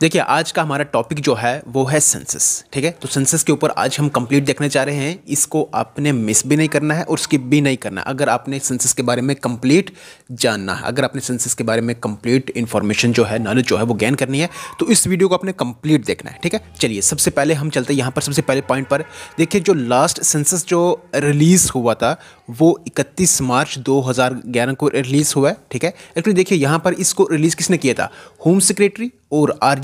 देखिए आज का हमारा टॉपिक जो है वो है सेंसस ठीक है तो सेंसस के ऊपर आज हम कंप्लीट देखने जा रहे हैं इसको आपने मिस भी नहीं करना है और स्किप भी नहीं करना अगर आपने सेंसस के बारे में कंप्लीट जानना है अगर आपने सेंसस के बारे में कंप्लीट इन्फॉर्मेशन जो है नॉलेज जो है वो गेन करनी है तो इस वीडियो को आपने कंप्लीट देखना है ठीक है चलिए सबसे पहले हम चलते हैं यहाँ पर सबसे पहले पॉइंट पर देखिए जो लास्ट सेंसस जो रिलीज़ हुआ था वो 31 मार्च 2011 को रिलीज़ हुआ है ठीक है एक्चुअली देखिए यहाँ पर इसको रिलीज़ किसने किया था होम सेक्रेटरी और आर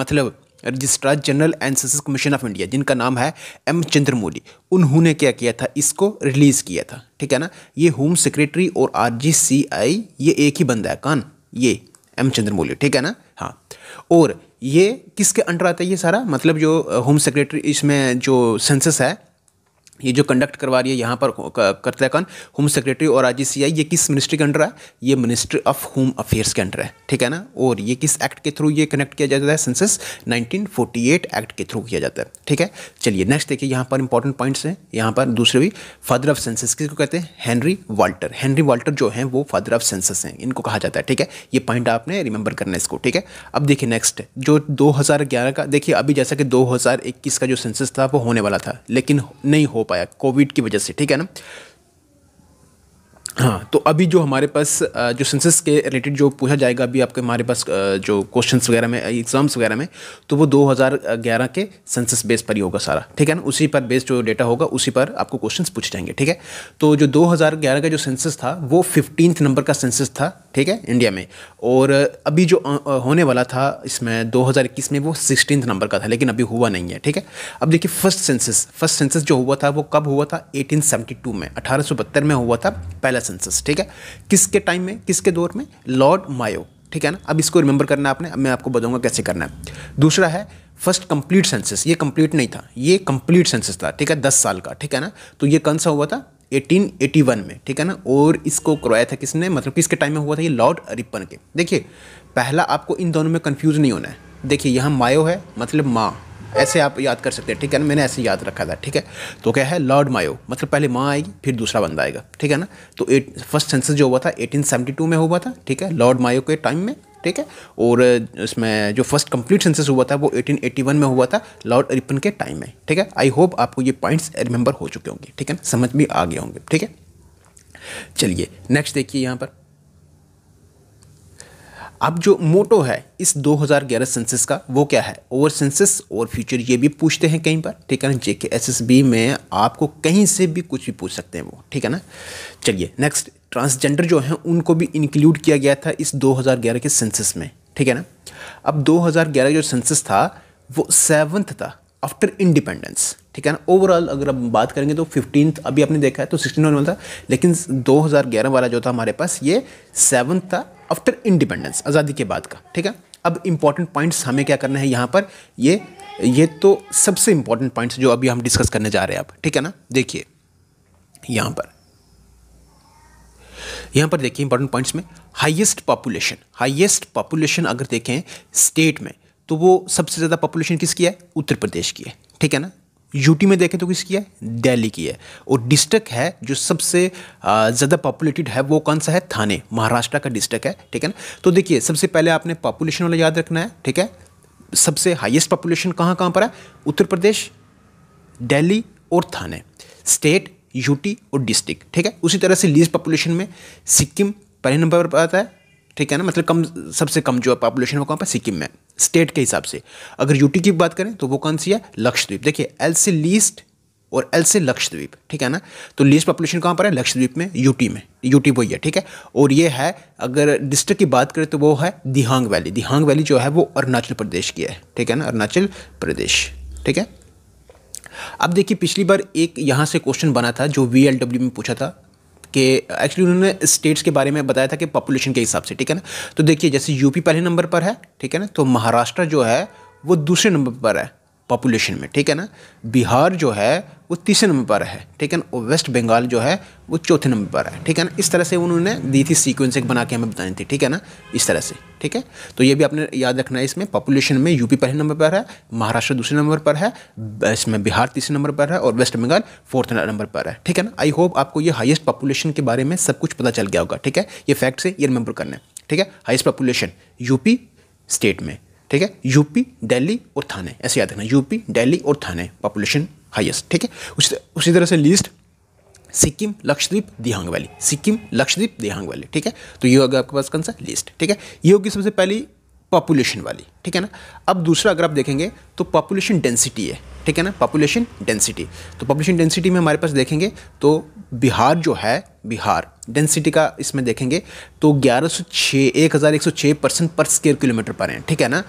मतलब registrar general and census commission of India जिनका नाम है एम चंद्रमौली उन्होंने क्या किया था इसको रिलीज़ किया था ठीक है ना ये होम सेक्रेटरी और आर ये एक ही बंदा है कान ये एम चंद्रमौली ठीक है ना हाँ और ये किसके अंडर आता है ये सारा मतलब जो होम सेक्रेटरी इसमें जो सेंसस है ये जो कंडक्ट करवा रही है यहाँ पर करता है कौन होम सेक्रेटरी और आई ये किस मिनिस्ट्री के अंडर है ये मिनिस्ट्री ऑफ होम अफेयर्स के अंडर है ठीक है ना और ये किस एक्ट के थ्रू ये कनेक्ट किया जाता है सेंसस 1948 एक्ट के थ्रू किया जाता है ठीक है चलिए नेक्स्ट देखिए यहाँ पर इंपॉर्टेंट पॉइंट्स हैं यहाँ पर दूसरे भी फादर ऑफ सेंसस किसको कहते हैं हैंनरी वाल्टर हैंनरी वाल्टर जो है वो फादर ऑफ सेंसस हैं इनको कहा जाता है ठीक है ये पॉइंट आपने रिमेंबर करना है इसको ठीक है अब देखिए नेक्स्ट जो दो का देखिए अभी जैसा कि दो का जो सेंसस था वो होने वाला था लेकिन नहीं हो पाया कोविड की वजह से ठीक है ना हाँ तो अभी जो हमारे पास जो सेंसस के रिलेटेड जो पूछा जाएगा अभी आपके हमारे पास जो क्वेश्चंस वगैरह में एग्ज़ाम्स वगैरह में तो वो 2011 के सेंसस बेस पर ही होगा सारा ठीक है ना उसी पर बेस जो डेटा होगा उसी पर आपको क्वेश्चंस पूछे जाएंगे ठीक है तो जो 2011 का जो सेंसस था वो फिफ्टीन नंबर का सेंसस था ठीक है इंडिया में और अभी जो होने वाला था इसमें दो में वो सिक्सटीन नंबर का था लेकिन अभी हुआ नहीं है ठीक है अब देखिए फर्स्ट सेंसस फर्स्ट सेंसस जो हुआ था वो कब हुआ था एटीन में अठारह में हुआ था पहला सेंसस ठीक है किसके टाइम में किसके दौर में लॉर्ड मायो ठीक है ना अब इसको रिमेंबर करना है आपने अब मैं आपको बताऊंगा कैसे करना है दूसरा है फर्स्ट कंप्लीट सेंसस ये कंप्लीट नहीं था ये कंप्लीट सेंसस था ठीक है दस साल का ठीक है ना तो ये कौन सा हुआ था 1881 में ठीक है ना और इसको करवाया था किसने मतलब किसके टाइम में हुआ था ये लॉर्ड रिपन के देखिए पहला आपको इन दोनों में कन्फ्यूज नहीं होना है देखिए यहाँ मायो है मतलब माँ ऐसे आप याद कर सकते हैं ठीक है ना मैंने ऐसे याद रखा था ठीक है तो क्या है लॉर्ड मायो मतलब पहले माँ आएगी फिर दूसरा बंदा आएगा ठीक है ना तो एट फर्स्ट सेंसस जो हुआ था टू में हुआ था ठीक है लॉर्ड मायो के टाइम में ठीक है और इसमें जो फर्स्ट कंप्लीट सेंसस हुआ था वो 1881 में हुआ था लॉर्ड अरिपन के टाइम में ठीक है आई होप आपको ये पॉइंट्स रिमेंबर हो चुके होंगे ठीक है ना समझ भी आ गए होंगे ठीक है चलिए नेक्स्ट देखिए यहाँ पर अब जो मोटो है इस 2011 सेंसिस का वो क्या है ओवर सेंसिस और फ्यूचर ये भी पूछते हैं कहीं पर ठीक है ना जेके एस एस बी में आपको कहीं से भी कुछ भी पूछ सकते हैं वो ठीक है ना चलिए नेक्स्ट ट्रांसजेंडर जो हैं उनको भी इंक्लूड किया गया था इस 2011 के सेंसिस में ठीक है ना अब 2011 जो सेंसिस था वो सेवन्थ था आफ्टर इंडिपेंडेंस ठीक है ना ओवरऑल अगर हम बात करेंगे तो फिफ्टीन अभी आपने देखा है तो सिक्सटीन होने था लेकिन 2011 वाला जो था हमारे पास ये सेवन था आफ्टर इंडिपेंडेंस आज़ादी के बाद का ठीक है अब इम्पॉर्टेंट पॉइंट्स हमें क्या करना है यहाँ पर ये ये तो सबसे इम्पॉर्टेंट पॉइंट्स जो अभी हम डिस्कस करने जा रहे हैं आप ठीक है ना देखिए यहाँ पर यहाँ पर देखिए इंपॉर्टेंट पॉइंट्स में हाईएस्ट पॉपुलेशन हाईएस्ट पॉपुलेशन अगर देखें स्टेट में तो वो सबसे ज़्यादा पॉपुलेशन किसकी है उत्तर प्रदेश की है ठीक है ना यूटी में देखें तो किसकी है दिल्ली की है और डिस्ट्रिक्ट है जो सबसे ज़्यादा पॉपुलेटेड है वो कौन सा है थाने महाराष्ट्र का डिस्ट्रिक्ट है ठीक है ना तो देखिए सबसे पहले आपने पॉपुलेशन वाला याद रखना है ठीक है सबसे हाईएस्ट पॉपुलेशन कहाँ कहाँ पर है उत्तर प्रदेश दिल्ली और थाने स्टेट यूटी और डिस्ट्रिक्ट ठीक है उसी तरह से लीज पॉपुलेशन में सिक्किम पहले नंबर पर आता है ठीक है ना मतलब कम सबसे कम जो पॉपुलेशन है वो कहाँ पर सिक्किम में स्टेट के हिसाब से अगर यूटी की बात करें तो वो कौन सी है लक्षद्वीप देखिए एल से लीस्ट और एल से लक्षद्वीप ठीक है ना तो लीस्ट पॉपुलेशन कहाँ पर है लक्षद्वीप में यूटी में यूटी वही है ठीक है और ये है अगर डिस्ट्रिक्ट की बात करें तो वो है दिहांग वैली दिहांग वैली जो है वो अरुणाचल प्रदेश की है ठीक है ना अरुणाचल प्रदेश ठीक है अब देखिए पिछली बार एक यहाँ से क्वेश्चन बना था जो वी में पूछा था के एक्चुअली उन्होंने स्टेट्स के बारे में बताया था कि पॉपुलेशन के हिसाब से ठीक है ना तो देखिए जैसे यूपी पहले नंबर पर है ठीक है ना तो महाराष्ट्र जो है वो दूसरे नंबर पर है पॉपुलेशन में ठीक है ना बिहार जो है वो तीसरे नंबर पर है ठीक है ना और वेस्ट बंगाल जो है वो चौथे नंबर पर है ठीक है ना इस तरह से उन्होंने दी थी सीक्वेंस एक बना के हमें बतानी थी ठीक है ना इस तरह से ठीक है तो ये भी आपने याद रखना है इसमें पॉपुलेशन में यूपी पहले नंबर पर है महाराष्ट्र दूसरे नंबर पर है इसमें बिहार तीसरे नंबर पर है और वेस्ट बंगाल फोर्थ नंबर पर है ठीक है ना आई होप आपको ये हाइस्ट पॉपुलेशन के बारे में सब कुछ पता चल गया होगा ठीक है ये फैक्ट से ये रिमेंबर करना है ठीक है हाइस्ट पॉपुलेशन यूपी स्टेट में ठीक है यूपी दिल्ली और थाने ऐसे याद रखना यूपी दिल्ली और थाने पॉपुलेशन हाईएस्ट ठीक है उसी उसी तरह से list Sikkim Lakshadweep Dihang Valley Sikkim Lakshadweep Dihang Valley ठीक है तो ये होगा आपके पास कौन सा लिस्ट ठीक है ये होगी सबसे पहली पॉपुलेशन वाली ठीक है ना अब दूसरा अगर आप देखेंगे तो पॉपुलेशन डेंसिटी है ठीक है ना पॉपुलेशन डेंसिटी तो पॉपुलेशन डेंसिटी में हमारे पास देखेंगे तो बिहार जो है बिहार डेंसिटी का इसमें देखेंगे तो ग्यारह सौ छः एक हज़ार एक सौ छः परसेंट पर स्क्वेयर किलोमीटर पर हैं ठीक है ना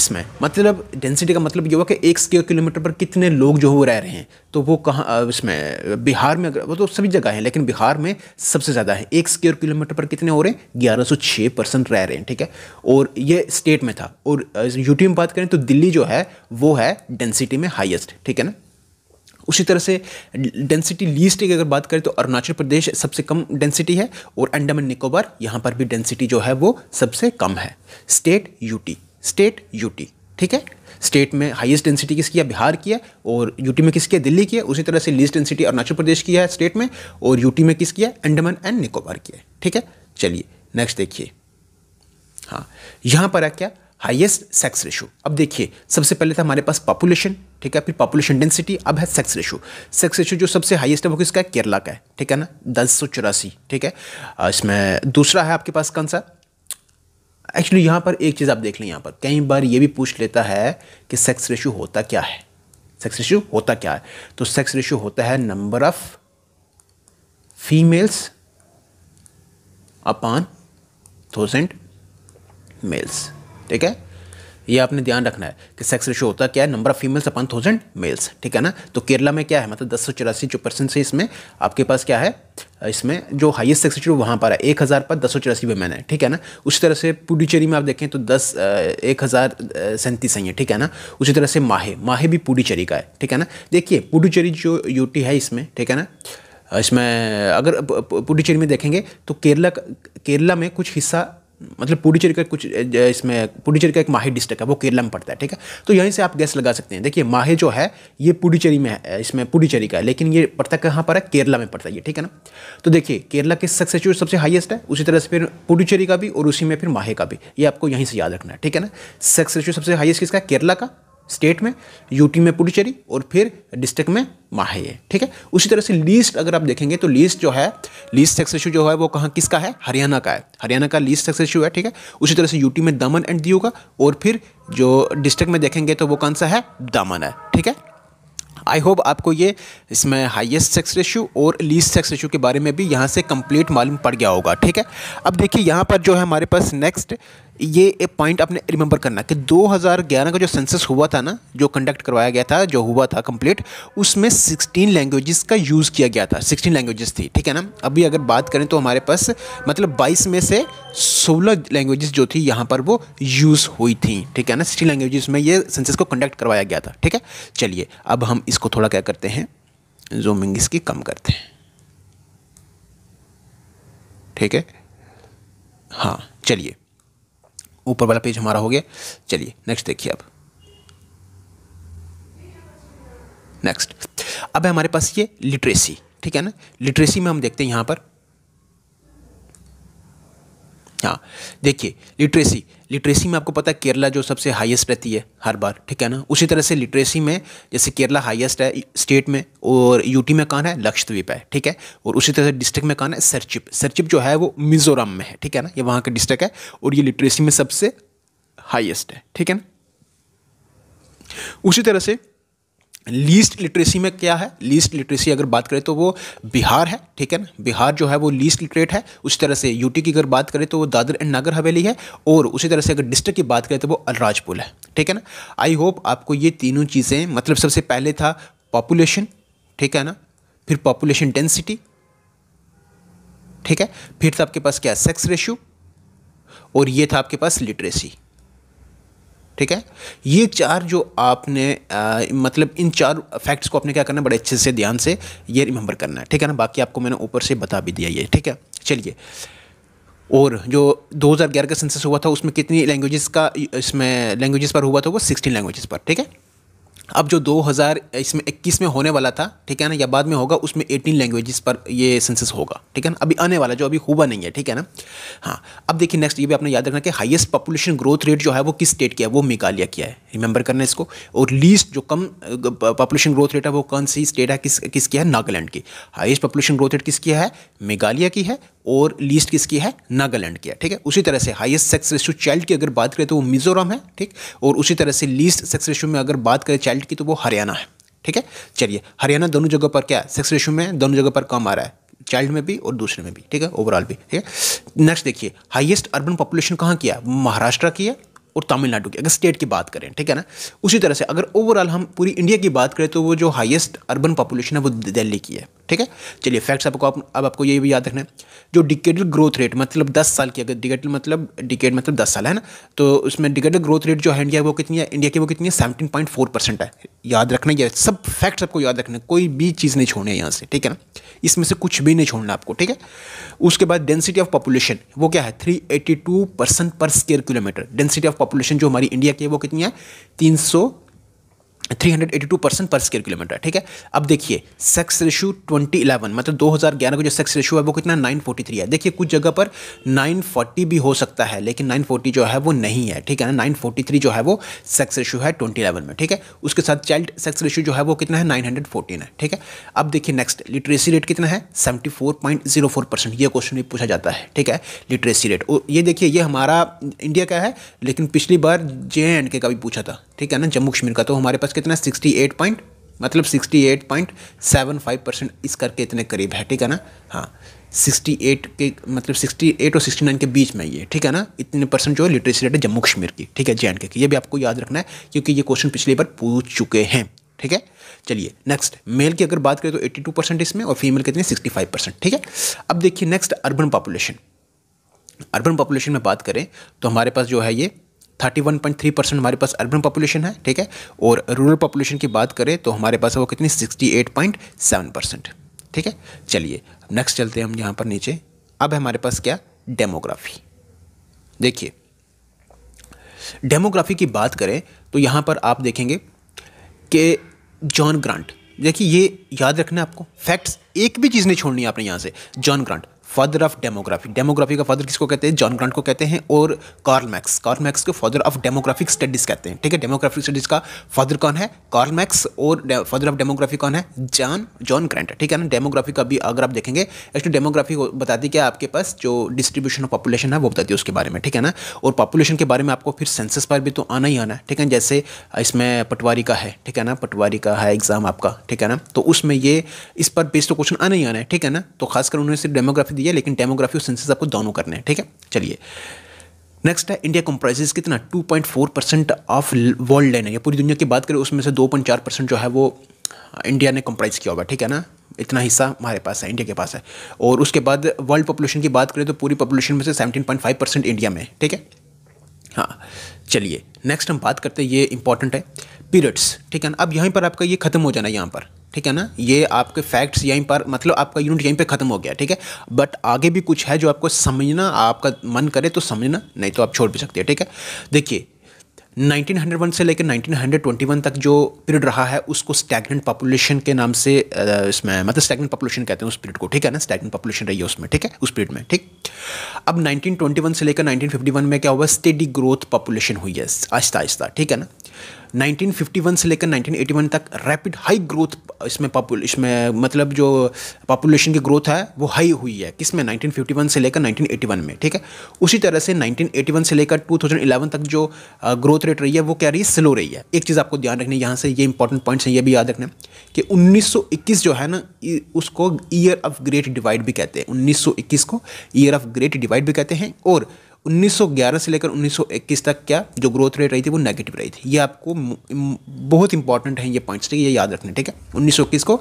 इसमें मतलब डेंसिटी का मतलब ये हुआ कि एक स्क्वेयर किलोमीटर पर कितने लोग जो वो रह रहे हैं तो वो कहाँ इसमें बिहार में वो तो सभी जगह है लेकिन बिहार में सबसे ज़्यादा है एक स्क्वेयर किलोमीटर पर कितने हो रहे हैं ग्यारह सौ छः परसेंट रह रहे हैं ठीक है और ये स्टेट में था और यूटी में बात करें तो दिल्ली जो है वो है डेंसिटी में हाइएस्ट ठीक है ना उसी तरह से डेंसिटी लीस्ट की अगर बात करें तो अरुणाचल प्रदेश सबसे कम डेंसिटी है और अंडमान निकोबार यहाँ पर भी डेंसिटी जो है वो सबसे कम है स्टेट यूटी स्टेट यूटी ठीक है स्टेट में हाईएस्ट डेंसिटी किसकी है बिहार की है और यूटी में किसकी है दिल्ली की है उसी तरह से लीस्ट डेंसिटी अरुणाचल प्रदेश की है स्टेट में और यूटी में किसकी है अंडमान एंड निकोबार की है ठीक है चलिए नेक्स्ट देखिए हाँ यहाँ पर है क्या हाईएस्ट सेक्स रेशो अब देखिए सबसे पहले था हमारे पास पॉपुलेशन ठीक है फिर पॉपुलेशन डेंसिटी अब है सेक्स रेशो सेक्स रेशो जो सबसे हाईएस्ट है वो किसका है केरला का है ठीक है ना दस सौ चौरासी ठीक है इसमें दूसरा है आपके पास कौन सा एक्चुअली यहाँ पर एक चीज़ आप देख लें यहाँ पर कई बार ये भी पूछ लेता है कि सेक्स रेशो होता क्या है सेक्स रेशो होता क्या है तो सेक्स रेशो होता है number of females upon thousand males ठीक है ये आपने ध्यान रखना है कि सेक्स रेशो होता क्या है number of females upon thousand males ठीक है ना तो केरला में क्या है मतलब दस सौ चौरासी जो परसेंट से इसमें आपके पास क्या है इसमें जो हाईएस्ट सेक्स रेशो वहाँ पर है एक हज़ार पर दस सौ चौरासी मैन है ठीक है ना उसी तरह से पुडुचेरी में आप देखें तो दस एक हज़ार सैंतीस है ठीक है ना उसी तरह से माहे माहे भी पुडुचेरी का है ठीक है ना देखिए पुडुचेरी जो यूटी है इसमें ठीक है ना इसमें अगर पुडुचेरी में देखेंगे तो केरला केरला में कुछ हिस्सा मतलब पुडुचेरी का कुछ इसमें पुडुचेरी का एक माही डिस्ट्रिक्ट है वो केरला में पड़ता है ठीक है तो यहीं से आप गैस लगा सकते हैं देखिए माहे जो है ये पुडुचेरी में है इसमें पुडुचेरी का है लेकिन ये पड़ता कहाँ पर है केरला में पड़ता है ये ठीक है ना तो देखिए केरला के सक्सेचुएट सबसे हाईएस्ट है उसी तरह से फिर पुडुचेरी का भी और उसी में फिर माहे का भी ये आपको यहीं से याद रखना है ठीक है ना सक्सेचुएट सबसे हाइएस्ट किसका केरला का स्टेट में यूटी में पुडुचेरी और फिर डिस्ट्रिक्ट में माहे है ठीक है उसी तरह से लीस्ट अगर आप देखेंगे तो लीस्ट जो है लीस्ट सेक्स इशू जो है वो कहाँ किसका है हरियाणा का है हरियाणा का लीस्ट सेक्स इशू है ठीक है उसी तरह से यूटी में दमन एंड दी का और फिर जो डिस्ट्रिक्ट में देखेंगे तो वो कौन सा है दमन है ठीक है आई होप आपको ये इसमें हाईएस्ट सेक्स रेशियो और लीस्ट सेक्स रेशियो के बारे में भी यहाँ से कंप्लीट मालूम पड़ गया होगा ठीक है अब देखिए यहाँ पर जो है हमारे पास नेक्स्ट ये एक पॉइंट आपने रिमेंबर करना कि 2011 का जो सेंसस हुआ था ना जो कंडक्ट करवाया गया था जो हुआ था कंप्लीट उसमें 16 लैंग्वेजेस का यूज़ किया गया था 16 लैंग्वेजेस थी ठीक है ना अभी अगर बात करें तो हमारे पास मतलब 22 में से 16 लैंग्वेजेस जो थी यहाँ पर वो यूज़ हुई थी ठीक है ना सिक्सटीन लैंग्वेजेस में ये सेंसस को कंडक्ट करवाया गया था ठीक है चलिए अब हम इसको थोड़ा क्या करते हैं जूमिंग इसकी कम करते हैं ठीक है हाँ चलिए ऊपर वाला पेज हमारा हो गया चलिए नेक्स्ट देखिए अब नेक्स्ट अब हमारे पास ये लिटरेसी ठीक है ना लिटरेसी में हम देखते हैं यहाँ पर हाँ देखिए लिटरेसी लिटरेसी में आपको पता है केरला जो सबसे हाईएस्ट रहती है हर बार ठीक है ना उसी तरह से लिटरेसी में जैसे केरला हाईएस्ट है स्टेट में और यूटी में कहाँ है लक्षद्वीप है ठीक है और उसी तरह से डिस्ट्रिक्ट में कहाँ है सरचिप सरचिप जो है वो मिजोरम में है ठीक है ना ये वहाँ का डिस्ट्रिक्ट है और ये लिटरेसी में सबसे हाइएस्ट है ठीक है ना उसी तरह से लीस्ट लिटरेसी में क्या है लीस्ट लिटरेसी अगर बात करें तो वो बिहार है ठीक है ना बिहार जो है वो लीस्ट लिटरेट है उसी तरह से यूटी की अगर बात करें तो वो दादर एंड नागर हवेली है और उसी तरह से अगर डिस्ट्रिक्ट की बात करें तो वो अलराजपुर है ठीक है ना आई होप आपको ये तीनों चीज़ें मतलब सबसे पहले था पॉपुलेशन ठीक है ना फिर पॉपुलेशन डेंसिटी ठीक है फिर था आपके पास क्या सेक्स रेशू और ये था आपके पास लिटरेसी ठीक है ये चार जो आपने आ, मतलब इन चार फैक्ट्स को आपने क्या करना बड़े अच्छे से ध्यान से ये रिमेंबर करना है ठीक है ना बाकी आपको मैंने ऊपर से बता भी दिया ये ठीक है चलिए और जो 2011 का सेंसस हुआ था उसमें कितनी लैंग्वेजेस का इसमें लैंग्वेजेस पर हुआ था वो 16 लैंग्वेजेस पर ठीक है अब जो 2000 इसमें 21 में होने वाला था ठीक है ना या बाद में होगा उसमें 18 लैंग्वेजेस पर ये सेंसस होगा ठीक है ना अभी आने वाला जो अभी हुआ नहीं है ठीक है ना हाँ अब देखिए नेक्स्ट ये भी आपने याद रखना कि हाईएस्ट पॉपुलेशन ग्रोथ रेट जो है वो किस स्टेट की है वो मेघालय की है रिमेंबर करना इसको और लीस्ट जो कम पॉपुलेशन ग्रोथ रेट है वो कौन सी स्टेट है किस किसकी है नागालैंड की हाइस्ट पॉपुलेशन ग्रोथ रेट किसकी है मेघालय की है और लीस्ट किसकी है नागालैंड की है ठीक है उसी तरह से हाईएस्ट सेक्स रेशो चाइल्ड की अगर बात करें तो वो मिजोरम है ठीक और उसी तरह से लीस्ट सेक्स रेशो में अगर बात करें चाइल्ड की तो वो हरियाणा है ठीक है चलिए हरियाणा दोनों जगह पर क्या है सेक्स रेशो में दोनों जगह पर कम आ रहा है चाइल्ड में भी और दूसरे में भी ठीक है ओवरऑल भी ठीक है नेक्स्ट देखिए हाइएस्ट अर्बन पॉपुलेशन कहाँ की है महाराष्ट्र की है और तमिलनाडु की अगर स्टेट की बात करें ठीक है ना उसी तरह से अगर ओवरऑल हम पूरी इंडिया की बात करें तो वो जो हाईएस्ट अर्बन पॉपुलेशन है वो दिल्ली की है ठीक है चलिए फैक्ट्स आपको आप, अब आपको ये भी याद रखना है जो डिकेटल ग्रोथ रेट मतलब दस साल की अगर डिकेटल मतलब डिकेट मतलब दस साल है ना तो उसमें डिकेटल ग्रोथ रेट जो है इंडिया वो कितनी है इंडिया की वो कितनी है सेवनटीन परसेंट है याद रखना ये सब फैक्ट्स आपको याद रखना कोई भी चीज़ नहीं छोड़नी है यहाँ से ठीक है ना इसमें से कुछ भी नहीं छोड़ना आपको ठीक है उसके बाद डेंसिटी ऑफ पॉपुलेशन वो क्या है three eighty two percent per square kilometre density of population जो हमारी इंडिया की है वो कितनी है तीन सौ 382 परसेंट पर स्क्वायर किलोमीटर ठीक है अब देखिए सेक्स रेशो 2011 मतलब 2011 का जो सेक्स रेशो है वो कितना 943 है देखिए कुछ जगह पर 940 भी हो सकता है लेकिन 940 जो है वो नहीं है ठीक है ना 943 जो है वो सेक्स रेशो है 2011 में ठीक है उसके साथ चाइल्ड सेक्स रेशो जो है वो कितना है नाइन है ठीक है अब देखिए नेक्स्ट लिटरेसी रेट कितना है सेवेंटी परसेंट ये क्वेश्चन भी पूछा जाता है ठीक है लिटरेसी रेट ये देखिए ये हमारा इंडिया का है लेकिन पिछली बार जे एंड के का भी पूछा था ठीक है ना जम्मू कश्मीर का तो हमारे पास कितना सिक्सटी एट पॉइंट मतलब sixty eight point seven five percent इस करके इतने करीब है ठीक है ना हाँ सिक्सटी एट के मतलब सिक्सटी एट और सिक्सटी नाइन के बीच में ये ठीक है ना इतने परसेंट जो है लिटरेसी रेट है जम्मू कश्मीर की ठीक है जे एंड के ये भी आपको याद रखना है क्योंकि ये क्वेश्चन पिछली बार पूछ चुके हैं ठीक है चलिए नेक्स्ट मेल की अगर बात करें तो एट्टी टू परसेंट इसमें और फीमेल कितनी सिक्सटी फाइव परसेंट ठीक है अब देखिए next urban population urban population में बात करें तो हमारे पास जो है ये 31.3 परसेंट हमारे पास अर्बन पॉपुलेशन है ठीक है और रूरल पॉपुलेशन की बात करें तो हमारे पास वो कितनी 68.7 परसेंट ठीक है चलिए नेक्स्ट चलते हैं हम यहाँ पर नीचे अब हमारे पास क्या डेमोग्राफी देखिए डेमोग्राफी की बात करें तो यहाँ पर आप देखेंगे कि जॉन ग्रांट देखिए ये याद रखना है आपको फैक्ट्स एक भी चीज़ नहीं छोड़नी है आपने यहाँ से John Grant father of demography demography का फादर किसको कहते हैं जॉन ग्रांट को कहते हैं और कार्ल मैक्स कार्ल मैक्स को फादर ऑफ डेमोग्राफिक स्टडीज़ कहते हैं ठीक है डेमोग्राफिक स्टडीज़ का फादर कौन है कार्ल मैक्स और फादर ऑफ डेमोग्राफी कौन है जॉन जॉन ग्रांट ठीक है ना डेमोग्राफी का भी अगर आप देखेंगे एक्चुअली डेमोग्राफी बताती क्या आपके पास जो डिस्ट्रीब्यूशन ऑफ पॉपुलेशन है वो बताती है उसके बारे में ठीक है ना और पॉपुलेशन के बारे में आपको फिर सेंसस पर भी तो आना ही आना है ठीक है जैसे इसमें पटवारी का है ठीक है ना पटवारी का है एग्ज़ाम आपका ठीक है ना तो उसमें ये इस पर बेस्ड क्वेश्चन तो आना ही आना है ठीक है ना तो खासकर उन्होंने सिर्फ डेमोग्राफी दिया लेकिन डेमोग्राफी और सेंसिस आपको दोनों करने हैं ठीक है चलिए नेक्स्ट है इंडिया कंप्राइजेस कितना 2.4 परसेंट ऑफ वर्ल्ड लैंड है या पूरी दुनिया की बात करें उसमें से 2.4 परसेंट जो है वो इंडिया uh, ने कंप्राइज किया होगा ठीक है ना इतना हिस्सा हमारे पास है इंडिया के पास है और उसके बाद वर्ल्ड पॉपुलेशन की बात करें तो पूरी पॉपुलेशन में से 17.5 परसेंट इंडिया में ठीक है हाँ चलिए नेक्स्ट हम बात करते हैं ये इंपॉर्टेंट है पीरियड्स ठीक है ना अब यहीं पर आपका ये खत्म हो जाना यहाँ पर ठीक है ना ये आपके फैक्ट्स यहीं पर मतलब आपका यूनिट यहीं पर ख़त्म हो गया ठीक है बट आगे भी कुछ है जो आपको समझना आपका मन करे तो समझना नहीं तो आप छोड़ भी सकते हैं ठीक है देखिए 1901 से लेकर 1921 तक जो पीरियड रहा है उसको स्टैगनेंट पॉपुलेशन के नाम से इसमें मतलब स्टैगनेंट पॉपुलेशन कहते हैं उस पीरियड को ठीक है ना स्टैगनेंट पॉपुलेशन रही है उसमें ठीक है उस पीरियड में ठीक अब 1921 से लेकर 1951 में क्या हुआ स्टेडी ग्रोथ पॉपुलेशन हुई है आहिस्ता आहिस्ता ठीक है ना 1951 से लेकर 1981 तक रैपिड हाई ग्रोथ इसमें पॉपुल इसमें मतलब जो पॉपुलेशन की ग्रोथ है वो हाई हुई है किसमें 1951 से लेकर 1981 में ठीक है उसी तरह से 1981 से लेकर 2011 तक जो ग्रोथ रेट रही है वो क्या रही है स्लो रही है एक चीज़ आपको ध्यान रखनी यहाँ से ये इंपॉर्टेंट पॉइंट्स हैं ये भी याद रखना कि उन्नीस जो है ना उसको ईयर ऑफ ग्रेट डिवाइड भी कहते हैं उन्नीस को ईयर ऑफ ग्रेट डिवाइड भी कहते हैं और 1911 से लेकर 1921 तक क्या जो ग्रोथ रेट रही थी वो नेगेटिव रही थी ये आपको बहुत इंपॉर्टेंट है ये पॉइंट्स ठीक है ये याद रखना ठीक है 1921 को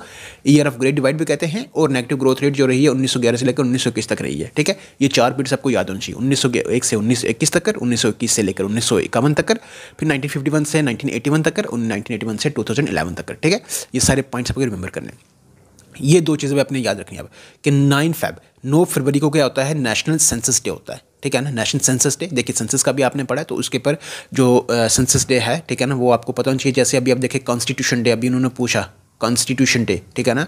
ईयर ऑफ ग्रेट डिवाइड भी कहते हैं और नेगेटिव ग्रोथ रेट जो रही है 1911 से लेकर 1921 तक रही है ठीक है ये चार पीरियड्स आपको याद होनी चाहिए उन्नीस से उन्नीस तक कर उन्नीस से लेकर उन्नीस तक कर फिर नाइनटीन से नाइनटीन तक कर नाइनटीन से टू तक कर ठीक है ये सारे पॉइंट्स आपको रिमेंबर करने ये दो चीज़ें भी अपने याद रखनी है अब कि नाइन फैब नौ फरवरी को क्या होता है नेशनल सेंसस डे होता है ठीक है ना नेशनल सेंसस डे देखिए सेंसस का भी आपने पढ़ा है तो उसके पर जो सेंसस डे है ठीक है ना वो आपको पता होना चाहिए जैसे अभी आप देखें कॉन्स्टिट्यूशन डे अभी उन्होंने पूछा कॉन्स्टिट्यूशन डे ठीक है ना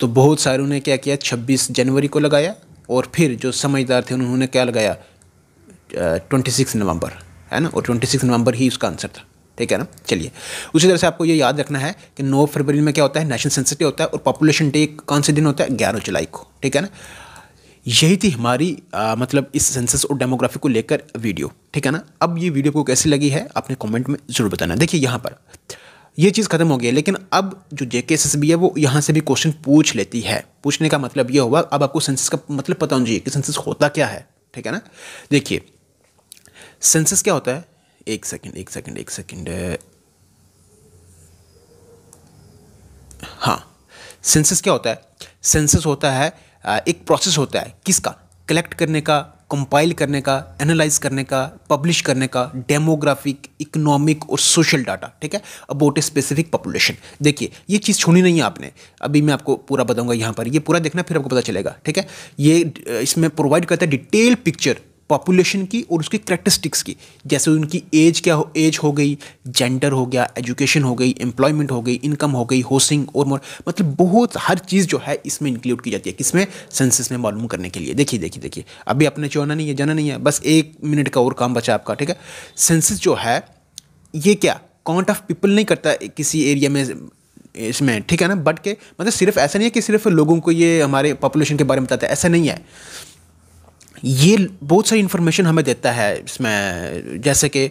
तो बहुत सारे उन्होंने क्या किया छब्बीस जनवरी को लगाया और फिर जो समझदार थे उन्होंने क्या लगाया ट्वेंटी सिक्स नवंबर है ना और ट्वेंटी सिक्स नवंबर ही उसका आंसर था ठीक है ना चलिए उसी तरह से आपको ये याद रखना है कि नौ फरवरी में क्या होता है नेशनल सेंसस डे होता है और पॉपुलेशन डे कौन से दिन होता है ग्यारह जुलाई को ठीक है ना यही थी हमारी आ, मतलब इस सेंसस और डेमोग्राफी को लेकर वीडियो ठीक है ना अब ये वीडियो को कैसी लगी है आपने कमेंट में ज़रूर बताना देखिए यहाँ पर ये चीज़ ख़त्म हो गई है लेकिन अब जो जे के एस है वो यहाँ से भी क्वेश्चन पूछ लेती है पूछने का मतलब ये हुआ अब आपको सेंसस का मतलब पता होना चाहिए कि सेंसस होता क्या है ठीक है ना देखिए सेंसस क्या होता है एक सेकंड एक सेकंड एक सेकंड हाँ सेंसस क्या होता है सेंसस होता है एक प्रोसेस होता है किसका कलेक्ट करने का कंपाइल करने का एनालाइज करने का पब्लिश करने का डेमोग्राफिक इकोनॉमिक और सोशल डाटा ठीक है अबाउट ए स्पेसिफिक पॉपुलेशन देखिए ये चीज़ छूनी नहीं है आपने अभी मैं आपको पूरा बताऊंगा यहाँ पर ये पूरा देखना फिर आपको पता चलेगा ठीक है ये इसमें प्रोवाइड करता है डिटेल पिक्चर पॉपुलेशन की और उसकी करेक्टरिस्टिक्स की जैसे उनकी एज क्या हो एज हो गई जेंडर हो गया एजुकेशन हो गई एम्प्लॉयमेंट हो गई इनकम हो गई होसिंग और मोर मतलब बहुत हर चीज़ जो है इसमें इंक्लूड की जाती है किसमें सेंसिस में मालूम करने के लिए देखिए देखिए देखिए अभी आपने चोना नहीं है जाना नहीं है बस एक मिनट का और काम बचा आपका ठीक है सेंसिस जो है ये क्या काउंट ऑफ पीपल नहीं करता किसी एरिया में इसमें ठीक है ना बट के मतलब सिर्फ ऐसा नहीं है कि सिर्फ लोगों को ये हमारे पॉपुलेशन के बारे में बताता है ऐसा नहीं है ये बहुत सारी इन्फॉर्मेशन हमें देता है इसमें जैसे कि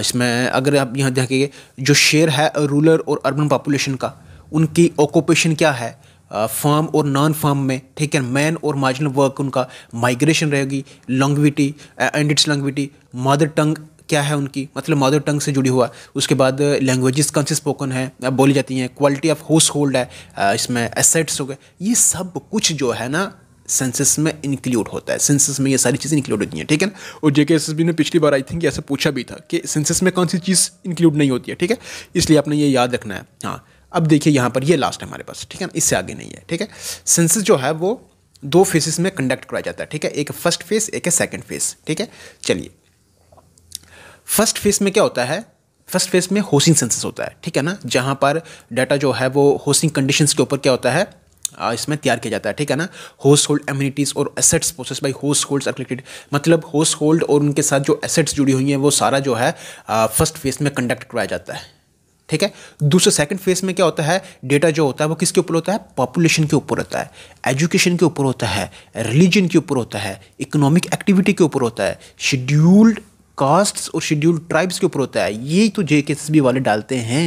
इसमें अगर आप यहाँ देखिए जो शेयर है रूलर और अर्बन पॉपुलेशन का उनकी ऑक्यूपेशन क्या है फार्म और नॉन फार्म में ठीक है मैन और मार्जिनल वर्क उनका माइग्रेशन रहेगी longevity and its longevity mother tongue क्या है उनकी मतलब मदर टंग से जुड़ी हुआ उसके बाद लैंग्वेजेस कौन से स्पोकन है बोली जाती हैं क्वालिटी ऑफ हाउस होल्ड है इसमें एसेट्स हो गए ये सब कुछ जो है ना सेंसस में इंक्लूड होता है सेंसस में ये सारी चीज़ें इंक्लूड होती हैं ठीक है ना और जेके एस ने पिछली बार आई थिंक ऐसा पूछा भी था कि सेंसस में कौन सी चीज़ इंक्लूड नहीं होती है ठीक है इसलिए आपने ये याद रखना है हाँ अब देखिए यहाँ पर ये लास्ट है हमारे पास ठीक है ना इससे आगे नहीं है ठीक है सेंसस जो है वो दो फेसिस में कंडक्ट कराया जाता है ठीक है एक फर्स्ट फेस एक है सेकेंड फेस ठीक है चलिए फर्स्ट फेस में क्या होता है फर्स्ट फेस में होसिंग सेंसस होता है ठीक है ना जहाँ पर डाटा जो है वो होसिंग कंडीशंस के ऊपर क्या होता है इसमें तैयार किया जाता है ठीक है ना होस्ट होल्ड एम्यूनिटीज़ और एसेट्स प्रोसेस by household are collected मतलब होस्ट होल्ड और उनके साथ जो एसेट्स जुड़ी हुई हैं वो सारा जो है फर्स्ट फेज में कंडक्ट करवाया जाता है ठीक है दूसरे सेकंड फेज में क्या होता है डेटा जो होता है वो किसके ऊपर होता है पॉपुलेशन के ऊपर होता है एजुकेशन के ऊपर होता है रिलीजन के ऊपर होता है इकोनॉमिक एक्टिविटी के ऊपर होता है शेड्यूल्ड कास्ट्स और शेड्यूल्ड ट्राइब्स के ऊपर होता है ये तो जे एस बी वाले डालते हैं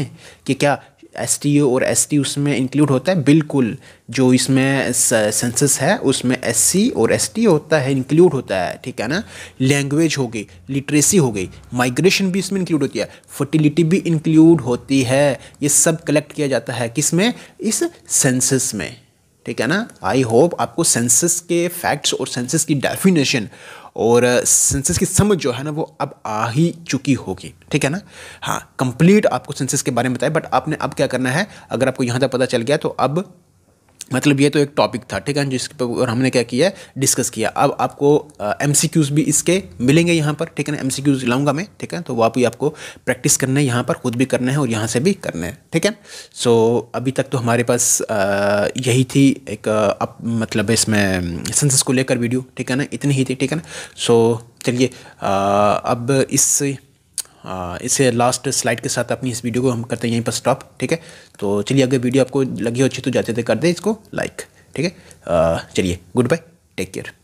कि क्या एस टी ओ और एस टी उसमें इंक्लूड होता है बिल्कुल जो इसमें सेंसस है उसमें एस सी और एस टी होता है इंक्लूड होता है ठीक है ना लैंग्वेज हो गई लिटरेसी हो गई माइग्रेशन भी इसमें इंक्लूड होती है फर्टिलिटी भी इंक्लूड होती है ये सब कलेक्ट किया जाता है किस में इस सेंसस में ठीक है ना आई होप आपको सेंसस के फैक्ट्स और सेंसस की डेफिनेशन और सेंसेस की समझ जो है ना वो अब आ ही चुकी होगी ठीक है ना हाँ कंप्लीट आपको सेंसेस के बारे में बताया बट आपने अब क्या करना है अगर आपको यहाँ तक पता चल गया तो अब मतलब ये तो एक टॉपिक था ठीक है जिस पर हमने क्या किया है डिस्कस किया अब आपको एम uh, भी इसके मिलेंगे यहाँ पर ठीक है ना एम सी क्यूज़ लाऊंगा मैं ठीक है तो वो भी आपको प्रैक्टिस करना है यहाँ पर खुद भी करना है और यहाँ से भी करना है ठीक है सो so, अभी तक तो हमारे पास uh, यही थी एक uh, अप, मतलब इसमें सेंसस को लेकर वीडियो ठीक है ना इतनी ही थी ठीक है ना सो so, चलिए अब इस इसे लास्ट स्लाइड के साथ अपनी इस वीडियो को हम करते हैं यहीं पर स्टॉप ठीक है तो चलिए अगर वीडियो आपको लगी हो अच्छी तो जाते थे कर दें इसको लाइक ठीक है चलिए गुड बाय टेक केयर